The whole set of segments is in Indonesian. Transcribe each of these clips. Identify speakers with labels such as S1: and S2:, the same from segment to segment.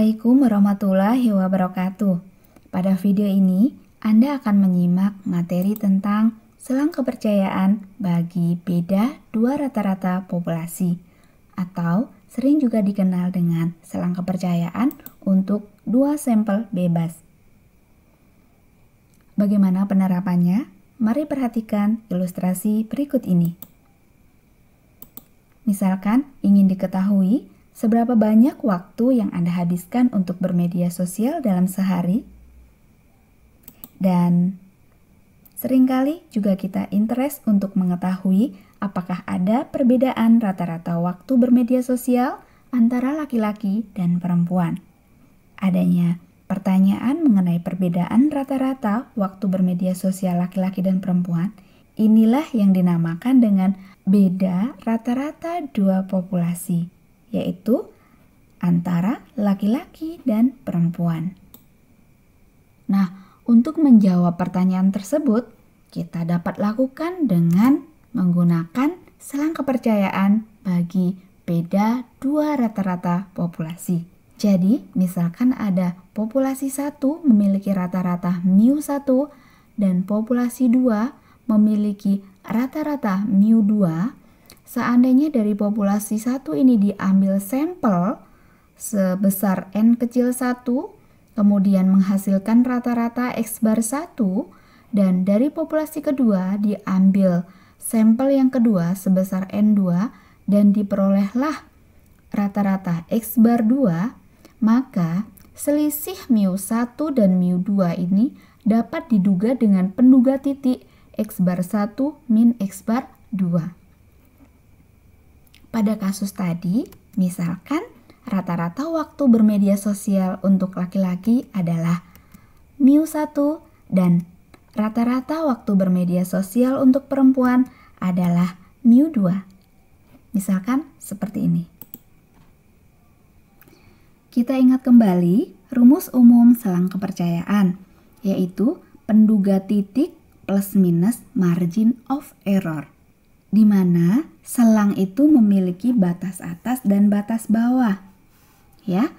S1: Assalamualaikum warahmatullahi wabarakatuh. Pada video ini, Anda akan menyimak materi tentang selang kepercayaan bagi beda dua rata-rata populasi atau sering juga dikenal dengan selang kepercayaan untuk dua sampel bebas. Bagaimana penerapannya? Mari perhatikan ilustrasi berikut ini. Misalkan ingin diketahui Seberapa banyak waktu yang Anda habiskan untuk bermedia sosial dalam sehari? Dan seringkali juga kita interest untuk mengetahui apakah ada perbedaan rata-rata waktu bermedia sosial antara laki-laki dan perempuan. Adanya pertanyaan mengenai perbedaan rata-rata waktu bermedia sosial laki-laki dan perempuan, inilah yang dinamakan dengan beda rata-rata dua populasi yaitu antara laki-laki dan perempuan. Nah, untuk menjawab pertanyaan tersebut, kita dapat lakukan dengan menggunakan selang kepercayaan bagi beda dua rata-rata populasi. Jadi, misalkan ada populasi satu memiliki rata-rata mu 1 dan populasi 2 memiliki rata-rata mu 2, Seandainya dari populasi satu ini diambil sampel sebesar N kecil 1, kemudian menghasilkan rata-rata X bar 1, dan dari populasi kedua diambil sampel yang kedua sebesar N2 dan diperolehlah rata-rata X bar 2, maka selisih mu 1 dan mu 2 ini dapat diduga dengan penduga titik X bar 1 min X bar 2. Pada kasus tadi, misalkan rata-rata waktu bermedia sosial untuk laki-laki adalah mu 1 dan rata-rata waktu bermedia sosial untuk perempuan adalah mu 2 Misalkan seperti ini. Kita ingat kembali rumus umum selang kepercayaan, yaitu penduga titik plus minus margin of error di mana selang itu memiliki batas atas dan batas bawah. Ya.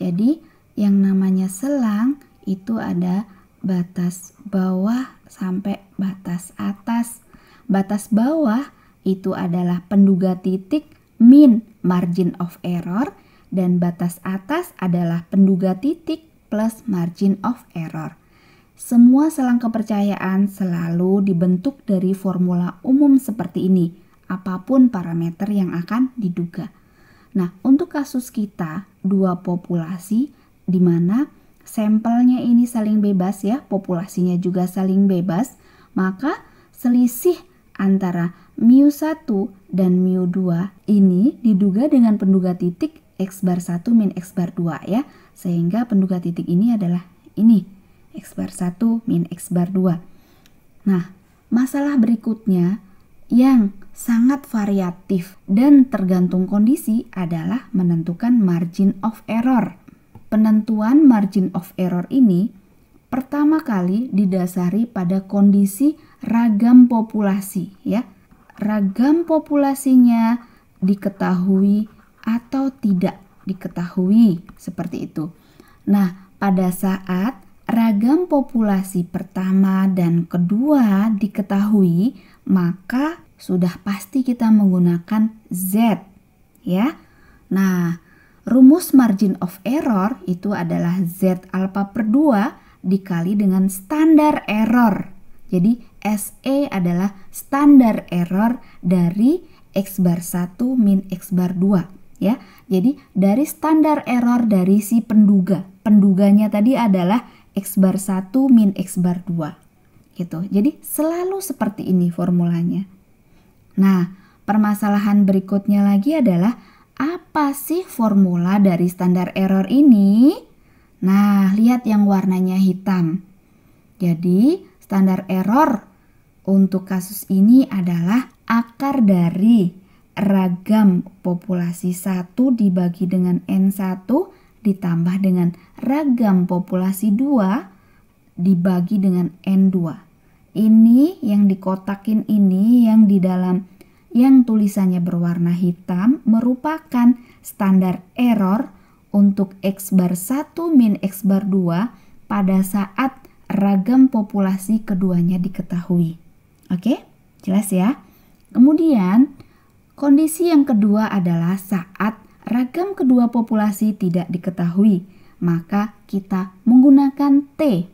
S1: Jadi yang namanya selang itu ada batas bawah sampai batas atas. Batas bawah itu adalah penduga titik min margin of error dan batas atas adalah penduga titik plus margin of error. Semua selang kepercayaan selalu dibentuk dari formula umum seperti ini, apapun parameter yang akan diduga. Nah, untuk kasus kita, dua populasi di mana sampelnya ini saling bebas ya, populasinya juga saling bebas, maka selisih antara mu 1 dan mu 2 ini diduga dengan penduga titik x bar 1 min x bar 2 ya. Sehingga penduga titik ini adalah ini X bar 1 min X bar 2. Nah, masalah berikutnya yang sangat variatif dan tergantung kondisi adalah menentukan margin of error. Penentuan margin of error ini pertama kali didasari pada kondisi ragam populasi ya. Ragam populasinya diketahui atau tidak diketahui seperti itu. Nah, pada saat ragam populasi pertama dan kedua diketahui, maka sudah pasti kita menggunakan Z ya. Nah, rumus margin of error itu adalah Z alfa per 2 dikali dengan standar error. Jadi SE adalah standar error dari X bar 1 min X bar 2 ya. Jadi dari standar error dari si penduga. Penduganya tadi adalah X bar 1 min X bar 2 gitu. Jadi selalu seperti ini formulanya. Nah, permasalahan berikutnya lagi adalah apa sih formula dari standar error ini? Nah, lihat yang warnanya hitam. Jadi, standar error untuk kasus ini adalah akar dari ragam populasi 1 dibagi dengan N1 ditambah dengan ragam populasi 2 dibagi dengan N2. Ini yang dikotakin ini yang di dalam yang tulisannya berwarna hitam merupakan standar error untuk X bar 1 min X bar 2 pada saat ragam populasi keduanya diketahui. Oke, jelas ya? Kemudian, kondisi yang kedua adalah saat Ragam kedua populasi tidak diketahui, maka kita menggunakan T.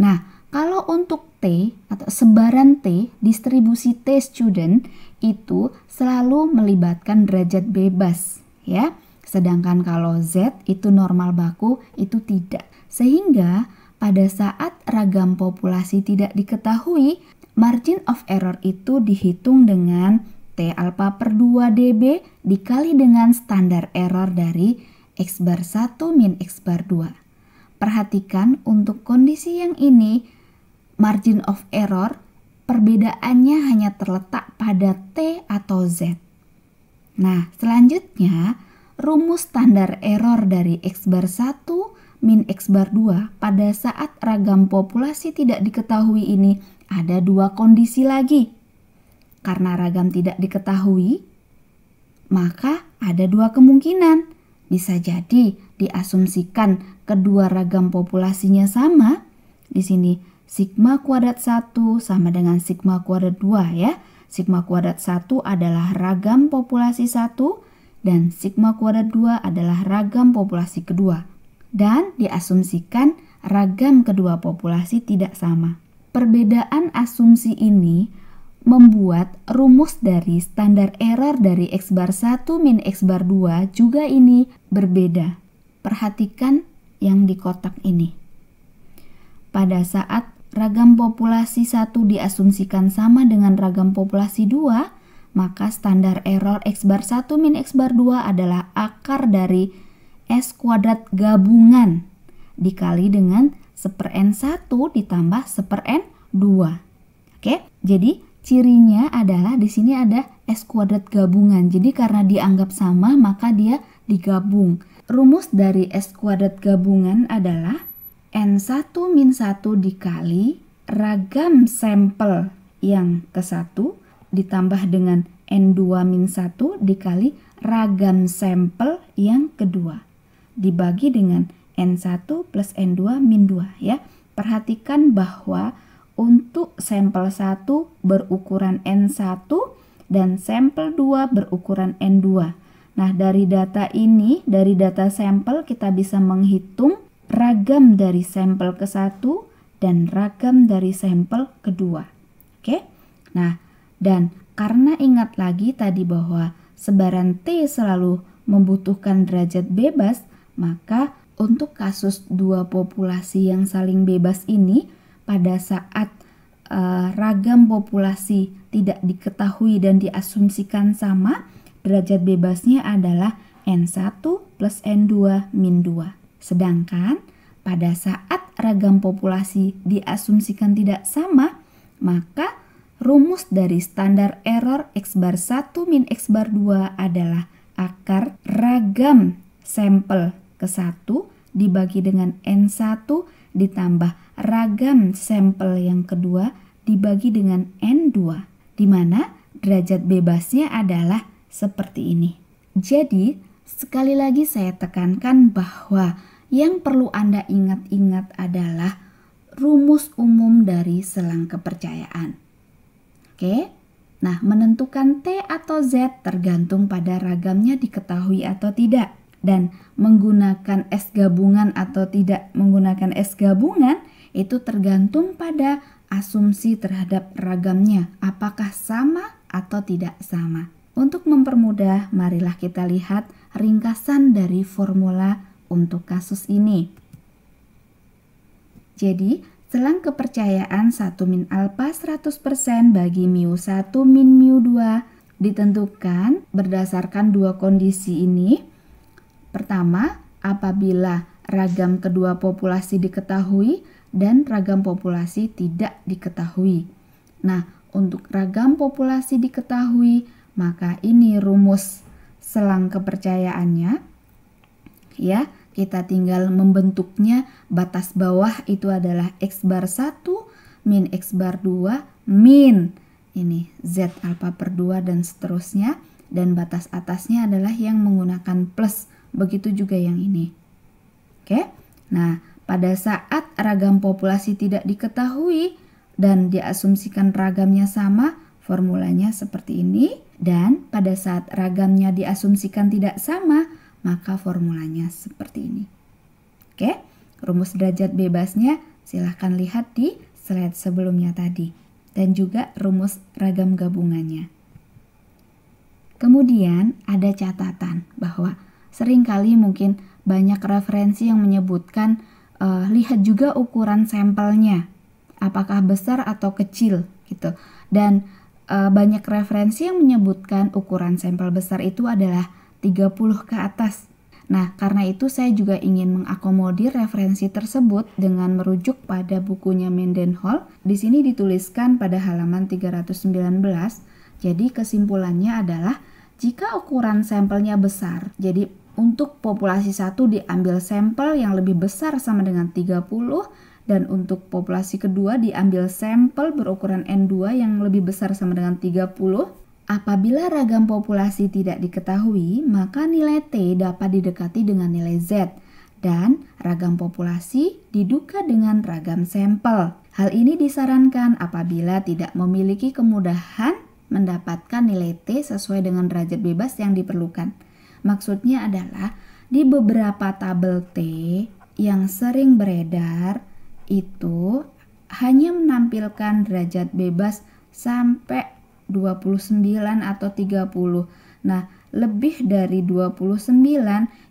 S1: Nah, kalau untuk T atau sebaran T, distribusi T student itu selalu melibatkan derajat bebas, ya. Sedangkan kalau Z itu normal baku, itu tidak. Sehingga pada saat ragam populasi tidak diketahui, margin of error itu dihitung dengan T alpha per 2 dB dikali dengan standar error dari X bar 1 min X bar 2. Perhatikan untuk kondisi yang ini, margin of error perbedaannya hanya terletak pada T atau Z. Nah, selanjutnya rumus standar error dari X bar 1 min X bar 2 pada saat ragam populasi tidak diketahui ini ada dua kondisi lagi, karena ragam tidak diketahui, maka ada dua kemungkinan. Bisa jadi diasumsikan kedua ragam populasinya sama. Di sini sigma kuadrat 1 sama dengan sigma kuadrat 2 ya. Sigma kuadrat 1 adalah ragam populasi 1 dan sigma kuadrat 2 adalah ragam populasi kedua. Dan diasumsikan ragam kedua populasi tidak sama. Perbedaan asumsi ini membuat rumus dari standar error dari x bar 1 min x bar 2 juga ini berbeda. Perhatikan yang di kotak ini. Pada saat ragam populasi 1 diasumsikan sama dengan ragam populasi 2, maka standar error x bar 1 min x bar 2 adalah akar dari s kuadrat gabungan dikali dengan 1 per n 1 ditambah 1 per n 2. Oke, jadi Cirinya adalah di sini ada S kuadrat gabungan. Jadi karena dianggap sama maka dia digabung. Rumus dari S kuadrat gabungan adalah N1 min 1 dikali ragam sampel yang ke-1 ditambah dengan N2 min 1 dikali ragam sampel yang kedua dibagi dengan N1 plus N2 min 2 ya. Perhatikan bahwa untuk sampel 1 berukuran N1 dan sampel 2 berukuran N2. Nah, dari data ini, dari data sampel kita bisa menghitung ragam dari sampel ke-1 dan ragam dari sampel kedua. Oke? Nah, dan karena ingat lagi tadi bahwa sebaran T selalu membutuhkan derajat bebas, maka untuk kasus dua populasi yang saling bebas ini pada saat uh, ragam populasi tidak diketahui dan diasumsikan sama, derajat bebasnya adalah N1 plus N2 min 2. Sedangkan pada saat ragam populasi diasumsikan tidak sama, maka rumus dari standar error X bar 1 min X bar 2 adalah akar ragam sampel ke-1 dibagi dengan N1 ditambah Ragam sampel yang kedua dibagi dengan N2, di mana derajat bebasnya adalah seperti ini. Jadi, sekali lagi saya tekankan bahwa yang perlu Anda ingat-ingat adalah rumus umum dari selang kepercayaan. Oke? Nah, menentukan T atau Z tergantung pada ragamnya diketahui atau tidak dan menggunakan S gabungan atau tidak menggunakan S gabungan itu tergantung pada asumsi terhadap ragamnya, apakah sama atau tidak sama. Untuk mempermudah, marilah kita lihat ringkasan dari formula untuk kasus ini. Jadi, selang kepercayaan 1 min alfa 100% bagi mu 1 min mu 2 ditentukan berdasarkan dua kondisi ini. Pertama, apabila ragam kedua populasi diketahui, dan ragam populasi tidak diketahui. Nah, untuk ragam populasi diketahui, maka ini rumus selang kepercayaannya. Ya, kita tinggal membentuknya batas bawah itu adalah x bar 1 min x bar 2 min ini z alfa per 2 dan seterusnya dan batas atasnya adalah yang menggunakan plus begitu juga yang ini. Oke. Nah, pada saat ragam populasi tidak diketahui dan diasumsikan ragamnya sama, formulanya seperti ini. Dan pada saat ragamnya diasumsikan tidak sama, maka formulanya seperti ini. Oke, rumus derajat bebasnya silahkan lihat di slide sebelumnya tadi. Dan juga rumus ragam gabungannya. Kemudian ada catatan bahwa seringkali mungkin banyak referensi yang menyebutkan uh, lihat juga ukuran sampelnya, apakah besar atau kecil gitu. Dan uh, banyak referensi yang menyebutkan ukuran sampel besar itu adalah 30 ke atas. Nah, karena itu saya juga ingin mengakomodir referensi tersebut dengan merujuk pada bukunya Mendenhall. Di sini dituliskan pada halaman 319. Jadi kesimpulannya adalah jika ukuran sampelnya besar, jadi untuk populasi satu diambil sampel yang lebih besar sama dengan 30 dan untuk populasi kedua diambil sampel berukuran N2 yang lebih besar sama dengan 30. Apabila ragam populasi tidak diketahui, maka nilai T dapat didekati dengan nilai Z dan ragam populasi diduga dengan ragam sampel. Hal ini disarankan apabila tidak memiliki kemudahan mendapatkan nilai T sesuai dengan derajat bebas yang diperlukan. Maksudnya adalah di beberapa tabel T yang sering beredar itu hanya menampilkan derajat bebas sampai 29 atau 30. Nah, lebih dari 29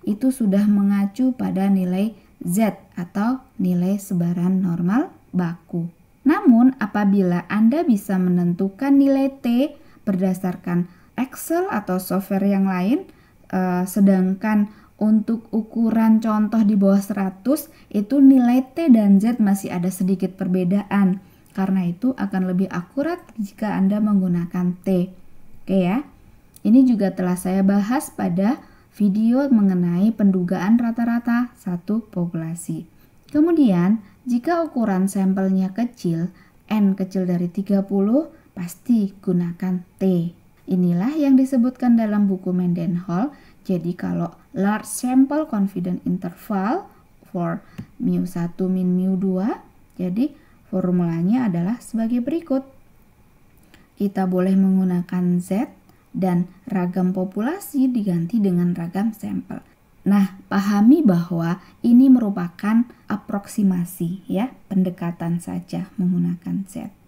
S1: itu sudah mengacu pada nilai Z atau nilai sebaran normal baku. Namun, apabila Anda bisa menentukan nilai T berdasarkan Excel atau software yang lain, Uh, sedangkan untuk ukuran contoh di bawah 100 itu nilai T dan Z masih ada sedikit perbedaan. Karena itu akan lebih akurat jika Anda menggunakan T. Oke ya. Ini juga telah saya bahas pada video mengenai pendugaan rata-rata satu populasi. Kemudian, jika ukuran sampelnya kecil, N kecil dari 30, pasti gunakan T. Inilah yang disebutkan dalam buku Mendenhall. Jadi kalau large sample confidence interval for mu 1 min mu 2, jadi formulanya adalah sebagai berikut. Kita boleh menggunakan Z dan ragam populasi diganti dengan ragam sampel. Nah, pahami bahwa ini merupakan aproksimasi ya, pendekatan saja menggunakan Z.